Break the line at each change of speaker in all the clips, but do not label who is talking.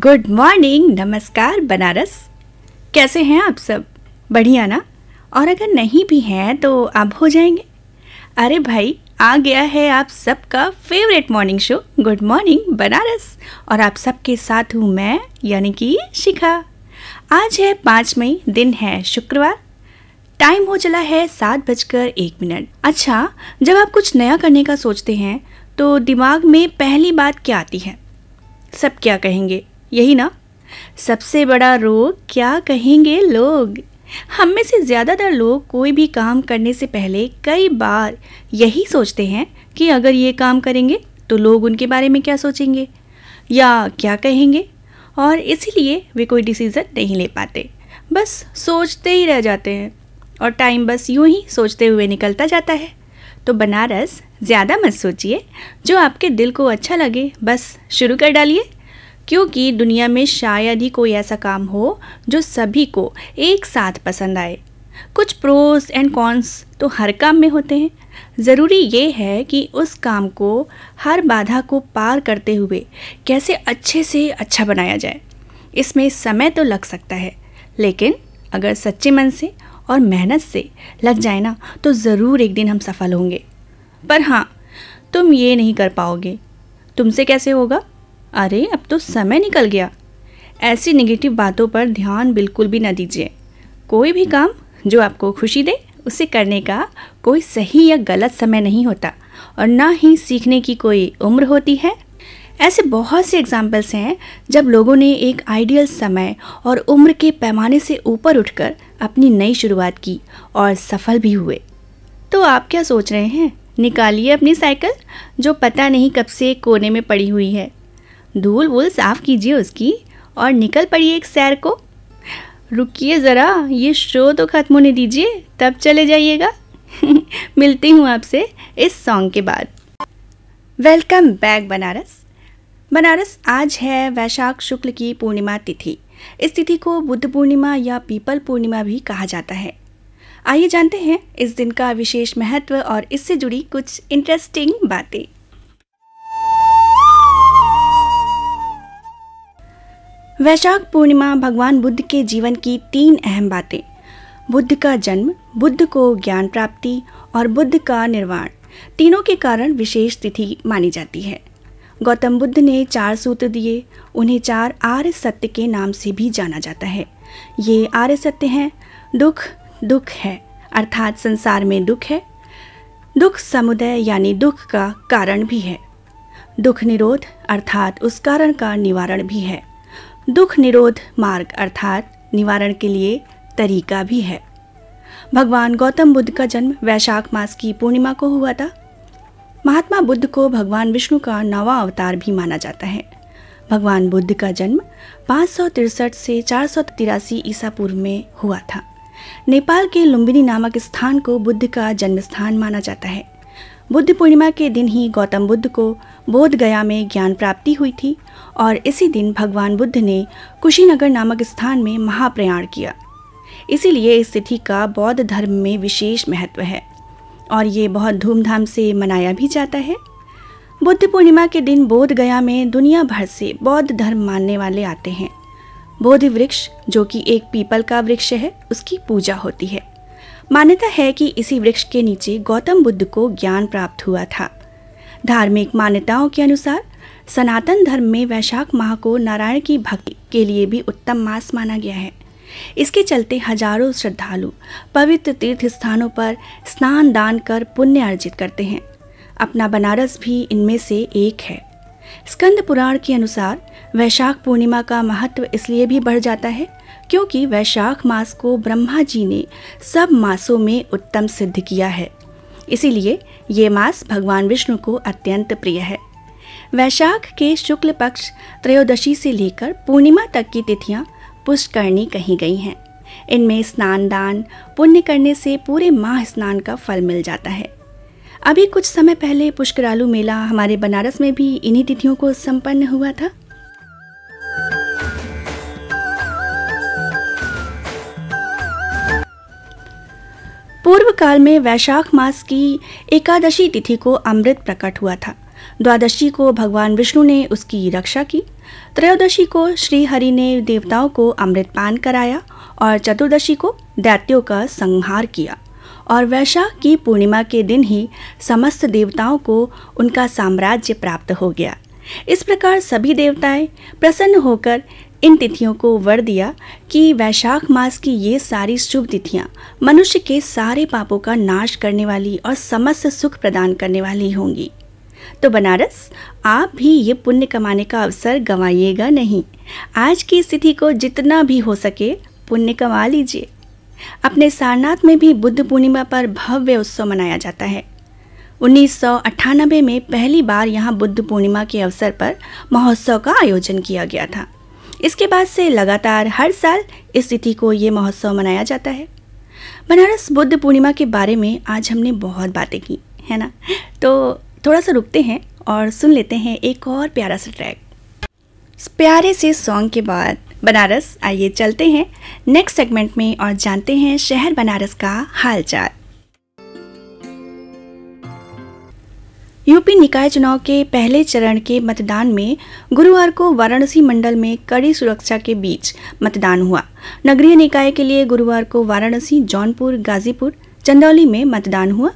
good morning नमस्कार बनारस कैसे हैं आप सब बढ़िया ना और अगर नहीं भी हैं तो आप हो जाएंगे अरे भाई आ गया है आप सबका favourite morning show good morning Banaras और आप सबके साथ हूँ मैं यानी कि शिखा आज है पाँच मई दिन है शुक्रवार टाइम हो चला है सात बजकर एक मिनट अच्छा जब आप कुछ नया करने का सोचते हैं तो दिमाग में पहली बात क्या आती है सब क्या कहेंगे यही ना सबसे बड़ा रोग क्या कहेंगे लोग हम में से ज़्यादातर लोग कोई भी काम करने से पहले कई बार यही सोचते हैं कि अगर ये काम करेंगे तो लोग उनके बारे में क्या सोचेंगे या क्या कहेंगे और इसीलिए वे कोई डिसीज़न नहीं ले पाते बस सोचते ही रह जाते हैं और टाइम बस यूं ही सोचते हुए निकलता जाता है तो बनारस ज़्यादा मत सोचिए जो आपके दिल को अच्छा लगे बस शुरू कर डालिए क्योंकि दुनिया में शायद ही कोई ऐसा काम हो जो सभी को एक साथ पसंद आए कुछ प्रोस एंड कॉन्स तो हर काम में होते हैं ज़रूरी ये है कि उस काम को हर बाधा को पार करते हुए कैसे अच्छे से अच्छा बनाया जाए इसमें समय तो लग सकता है लेकिन अगर सच्चे मन से और मेहनत से लग जाए ना तो ज़रूर एक दिन हम सफल होंगे पर हाँ तुम ये नहीं कर पाओगे तुमसे कैसे होगा अरे अब तो समय निकल गया ऐसी निगेटिव बातों पर ध्यान बिल्कुल भी ना दीजिए कोई भी काम जो आपको खुशी दे उसे करने का कोई सही या गलत समय नहीं होता और ना ही सीखने की कोई उम्र होती है ऐसे बहुत से एग्जाम्पल्स हैं जब लोगों ने एक आइडियल समय और उम्र के पैमाने से ऊपर उठकर अपनी नई शुरुआत की और सफल भी हुए तो आप क्या सोच रहे हैं निकालिए अपनी साइकिल जो पता नहीं कब से कोने में पड़ी हुई है धूल वूल साफ़ कीजिए उसकी और निकल पड़िए एक सैर को रुकिए ज़रा ये शो तो ख़त्म होने दीजिए तब चले जाइएगा मिलती हूँ आपसे इस सॉन्ग के बाद वेलकम बैक बनारस बनारस आज है वैशाख शुक्ल की पूर्णिमा तिथि इस तिथि को बुद्ध पूर्णिमा या पीपल पूर्णिमा भी कहा जाता है आइए जानते हैं इस दिन का विशेष महत्व और इससे जुड़ी कुछ इंटरेस्टिंग बातें वैशाख पूर्णिमा भगवान बुद्ध के जीवन की तीन अहम बातें बुद्ध का जन्म बुद्ध को ज्ञान प्राप्ति और बुद्ध का निर्वाण तीनों के कारण विशेष तिथि मानी जाती है गौतम बुद्ध ने चार सूत्र दिए उन्हें चार आर्य सत्य के नाम से भी जाना जाता है ये आर्य सत्य हैं दुख दुख है अर्थात संसार में दुख है दुख समुदाय यानी दुख का कारण भी है दुख निरोध अर्थात उस कारण का निवारण भी है दुख निरोध मार्ग अर्थात निवारण के लिए तरीका भी है भगवान गौतम बुद्ध का जन्म वैशाख मास की पूर्णिमा को हुआ था महात्मा बुद्ध को भगवान विष्णु का नवा अवतार भी माना जाता है भगवान बुद्ध का जन्म पाँच से चार सौ ईसा पूर्व में हुआ था नेपाल के लुम्बिनी नामक स्थान को बुद्ध का जन्म स्थान माना जाता है बुद्ध पूर्णिमा के दिन ही गौतम बुद्ध को बोधगया में ज्ञान प्राप्ति हुई थी और इसी दिन भगवान बुद्ध ने कुशीनगर नामक स्थान में महाप्रयाण किया इसीलिए इस तिथि का बौद्ध धर्म में विशेष महत्व है और ये बहुत धूमधाम से मनाया भी जाता है बुद्ध पूर्णिमा के दिन बोधगया में दुनिया भर से बौद्ध धर्म मानने वाले आते हैं बोधि वृक्ष जो कि एक पीपल का वृक्ष है उसकी पूजा होती है मान्यता है कि इसी वृक्ष के नीचे गौतम बुद्ध को ज्ञान प्राप्त हुआ था धार्मिक मान्यताओं के अनुसार सनातन धर्म में वैशाख माह को नारायण की भक्ति के लिए भी उत्तम मास माना गया है इसके चलते हजारों श्रद्धालु पवित्र तीर्थ स्थानों पर स्नान दान कर पुण्य अर्जित करते हैं अपना बनारस भी इनमें से एक है स्कंद पुराण के अनुसार वैशाख पूर्णिमा का महत्व इसलिए भी बढ़ जाता है क्योंकि वैशाख मास को ब्रह्मा जी ने सब मासों में उत्तम सिद्ध किया है इसीलिए ये मास भगवान विष्णु को अत्यंत प्रिय है वैशाख के शुक्ल पक्ष त्रयोदशी से लेकर पूर्णिमा तक की तिथियां पुष्करणी कही गई हैं इनमें स्नान दान पुण्य करने से पूरे माह स्नान का फल मिल जाता है अभी कुछ समय पहले पुष्करालू मेला हमारे बनारस में भी इन्हीं तिथियों को संपन्न हुआ था पूर्व काल में वैशाख मास की एकादशी तिथि को अमृत प्रकट हुआ था द्वादशी को भगवान विष्णु ने उसकी रक्षा की त्रयोदशी को श्री हरि ने देवताओं को अमृत पान कराया और चतुर्दशी को दैत्यों का संहार किया और वैशाख की पूर्णिमा के दिन ही समस्त देवताओं को उनका साम्राज्य प्राप्त हो गया इस प्रकार सभी देवताएं प्रसन्न होकर इन तिथियों को वर दिया कि वैशाख मास की ये सारी शुभ तिथियाँ मनुष्य के सारे पापों का नाश करने वाली और समस्त सुख प्रदान करने वाली होंगी तो बनारस आप भी ये पुण्य कमाने का अवसर गंवाइएगा नहीं आज की स्थिति को जितना भी हो सके पुण्य कमा लीजिए अपने सारनाथ में भी बुद्ध पूर्णिमा पर भव्य उत्सव मनाया जाता है उन्नीस में पहली बार यहाँ बुद्ध पूर्णिमा के अवसर पर महोत्सव का आयोजन किया गया था इसके बाद से लगातार हर साल इस तिथि को ये महोत्सव मनाया जाता है बनारस बुद्ध पूर्णिमा के बारे में आज हमने बहुत बातें की है ना तो थोड़ा सा रुकते हैं और सुन लेते हैं एक और प्यारा सा ट्रैक प्यारे से सॉन्ग के बाद बनारस आइए चलते हैं नेक्स्ट सेगमेंट में और जानते हैं शहर बनारस का हालचाल यूपी निकाय चुनाव के पहले चरण के मतदान में गुरुवार को वाराणसी मंडल में कड़ी सुरक्षा के बीच मतदान हुआ नगरीय निकाय के लिए गुरुवार को वाराणसी जौनपुर गाजीपुर चंदौली में मतदान हुआ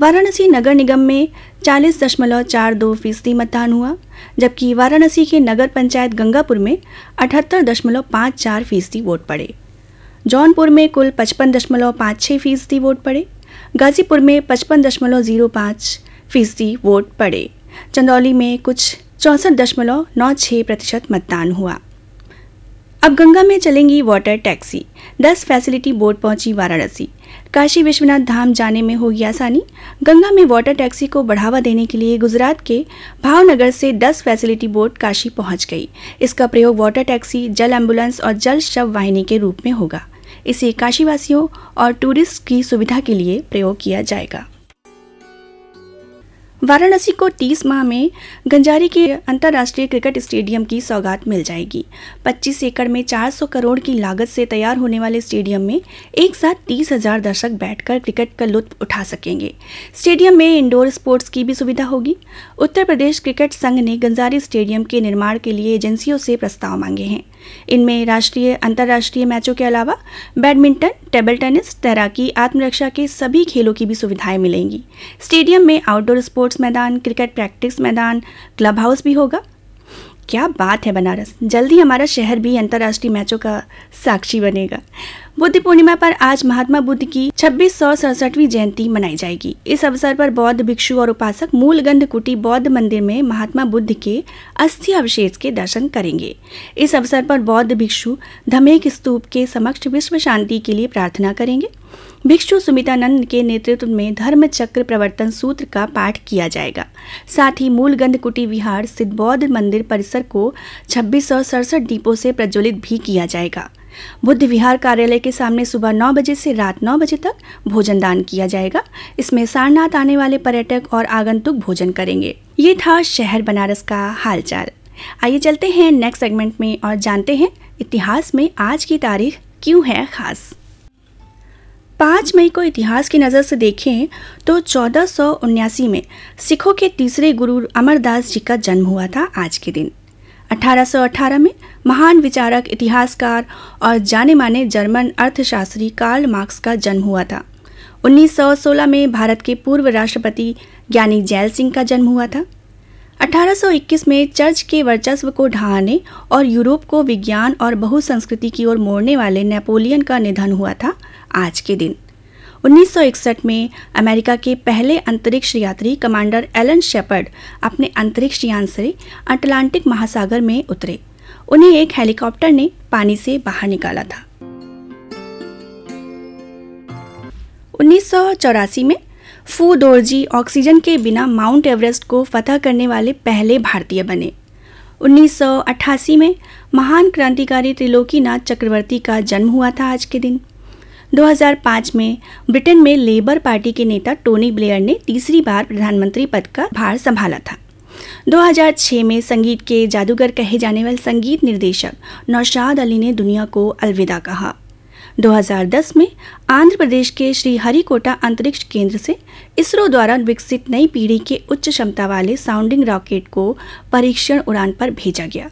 वाराणसी नगर निगम में चालीस दशमलव चार दो फीसदी मतदान हुआ जबकि वाराणसी के नगर पंचायत गंगापुर में अठहत्तर दशमलव पाँच चार फीसदी वोट पड़े जौनपुर में कुल पचपन दशमलव पाँच छः फीसदी वोट पड़े गाजीपुर में पचपन दशमलव जीरो पाँच फीसदी वोट पड़े चंदौली में कुछ चौंसठ दशमलव नौ छः प्रतिशत मतदान हुआ अब गंगा में चलेंगी वाटर टैक्सी दस फैसिलिटी बोर्ड पहुंची वाराणसी काशी विश्वनाथ धाम जाने में होगी आसानी गंगा में वाटर टैक्सी को बढ़ावा देने के लिए गुजरात के भावनगर से 10 फैसिलिटी बोर्ड काशी पहुंच गई इसका प्रयोग वाटर टैक्सी जल एम्बुलेंस और जल शव वाहिनी के रूप में होगा इसे काशीवासियों और टूरिस्ट की सुविधा के लिए प्रयोग किया जाएगा वाराणसी को 30 माह में गंजारी के अंतर्राष्ट्रीय क्रिकेट स्टेडियम की सौगात मिल जाएगी 25 एकड़ में 400 करोड़ की लागत से तैयार होने वाले स्टेडियम में एक साथ तीस हजार दर्शक बैठकर क्रिकेट का लुत्फ उठा सकेंगे स्टेडियम में इंडोर स्पोर्ट्स की भी सुविधा होगी उत्तर प्रदेश क्रिकेट संघ ने गंजारी स्टेडियम के निर्माण के लिए एजेंसियों से प्रस्ताव मांगे हैं इनमें राष्ट्रीय अंतर्राष्ट्रीय मैचों के अलावा बैडमिंटन टेबल टेनिस तैराकी आत्मरक्षा के सभी खेलों की भी सुविधाएं मिलेंगी स्टेडियम में आउटडोर स्पोर्ट्स मैदान क्रिकेट प्रैक्टिस मैदान क्लब हाउस भी होगा क्या बात है बनारस जल्दी हमारा शहर भी अंतर्राष्ट्रीय मैचों का साक्षी बनेगा बुद्ध पूर्णिमा पर आज महात्मा बुद्ध की छब्बीस जयंती मनाई जाएगी इस अवसर पर बौद्ध भिक्षु और उपासक गंध कुटी बौद्ध मंदिर में महात्मा बुद्ध के अस्थि अवशेष के दर्शन करेंगे इस अवसर पर बौद्ध भिक्षु धमेक स्तूप के समक्ष विश्व शांति के लिए प्रार्थना करेंगे भिक्षु सुमितानंद के नेतृत्व में धर्म चक्र प्रवर्तन सूत्र का पाठ किया जाएगा साथ ही मूलगंध कुटी विहार सिद्ध बौद्ध मंदिर परिसर को छब्बीस दीपों से प्रज्वलित भी किया जाएगा बुद्ध विहार कार्यालय के सामने सुबह नौ बजे से रात नौ बजे तक भोजन दान किया जाएगा इसमें सारनाथ आने वाले पर्यटक और आगंतुक भोजन करेंगे ये था शहर बनारस का हालचाल आइए चलते हैं नेक्स्ट सेगमेंट में और जानते हैं इतिहास में आज की तारीख क्यों है खास पाँच मई को इतिहास की नज़र से देखें तो चौदह में सिखों के तीसरे गुरु अमरदास जी का जन्म हुआ था आज के दिन 1818 में महान विचारक इतिहासकार और जाने माने जर्मन अर्थशास्त्री कार्ल मार्क्स का जन्म हुआ था 1916 में भारत के पूर्व राष्ट्रपति ज्ञानी जैल सिंह का जन्म हुआ था 1821 में चर्च के वर्चस्व को ढहाने और यूरोप को विज्ञान और बहुसंस्कृति की ओर मोड़ने वाले नेपोलियन का निधन हुआ था आज के दिन 1961 में अमेरिका के पहले अंतरिक्ष यात्री कमांडर एलन शेपर्ड अपने अंतरिक्ष यान से अटलांटिक महासागर में उतरे उन्हें एक हेलीकॉप्टर ने पानी से बाहर निकाला था उन्नीस में फू दोर्जी ऑक्सीजन के बिना माउंट एवरेस्ट को फतह करने वाले पहले भारतीय बने 1988 में महान क्रांतिकारी त्रिलोकीनाथ चक्रवर्ती का जन्म हुआ था आज के दिन 2005 में ब्रिटेन में लेबर पार्टी के नेता टोनी ब्लेयर ने तीसरी बार प्रधानमंत्री पद का भार संभाला था 2006 में संगीत के जादूगर कहे जाने वाले संगीत निर्देशक नौशाद अली ने दुनिया को अलविदा कहा 2010 में आंध्र प्रदेश के श्रीहरिकोटा अंतरिक्ष केंद्र से इसरो द्वारा विकसित नई पीढ़ी के उच्च क्षमता वाले साउंडिंग रॉकेट को परीक्षण उड़ान पर भेजा गया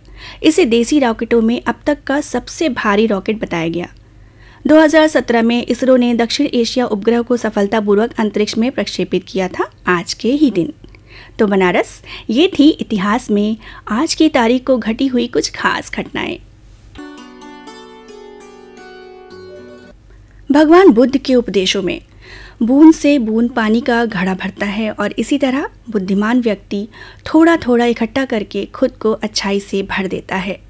इसे देसी रॉकेटों में अब तक का सबसे भारी रॉकेट बताया गया 2017 में इसरो ने दक्षिण एशिया उपग्रह को सफलतापूर्वक अंतरिक्ष में प्रक्षेपित किया था आज के ही दिन तो बनारस ये थी इतिहास में आज की तारीख को घटी हुई कुछ खास घटनाएं भगवान बुद्ध के उपदेशों में बूंद से बूंद पानी का घड़ा भरता है और इसी तरह बुद्धिमान व्यक्ति थोड़ा थोड़ा इकट्ठा करके खुद को अच्छाई से भर देता है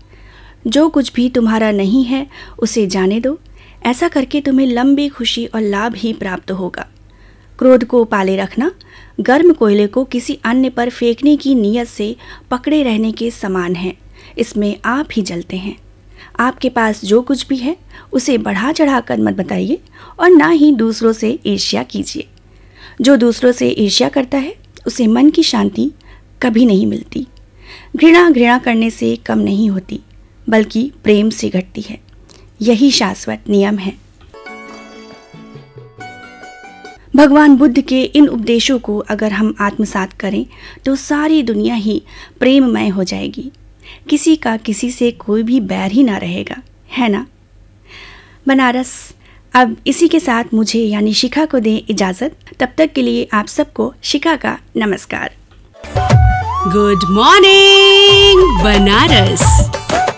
जो कुछ भी तुम्हारा नहीं है उसे जाने दो ऐसा करके तुम्हें लंबी खुशी और लाभ ही प्राप्त होगा क्रोध को पाले रखना गर्म कोयले को किसी अन्य पर फेंकने की नीयत से पकड़े रहने के समान है इसमें आप ही जलते हैं आपके पास जो कुछ भी है उसे बढ़ा चढ़ा कर मत बताइए और ना ही दूसरों से ईर्ष्या कीजिए जो दूसरों से ईर्ष्या करता है उसे मन की शांति कभी नहीं मिलती घृणा घृणा करने से कम नहीं होती बल्कि प्रेम से घटती है यही शाश्वत नियम है भगवान बुद्ध के इन उपदेशों को अगर हम आत्मसात करें तो सारी दुनिया ही प्रेममय हो जाएगी किसी का किसी से कोई भी बैर ही ना रहेगा है ना बनारस अब इसी के साथ मुझे यानी शिखा को दें इजाज़त तब तक के लिए आप सबको शिखा का नमस्कार गुड मॉर्निंग बनारस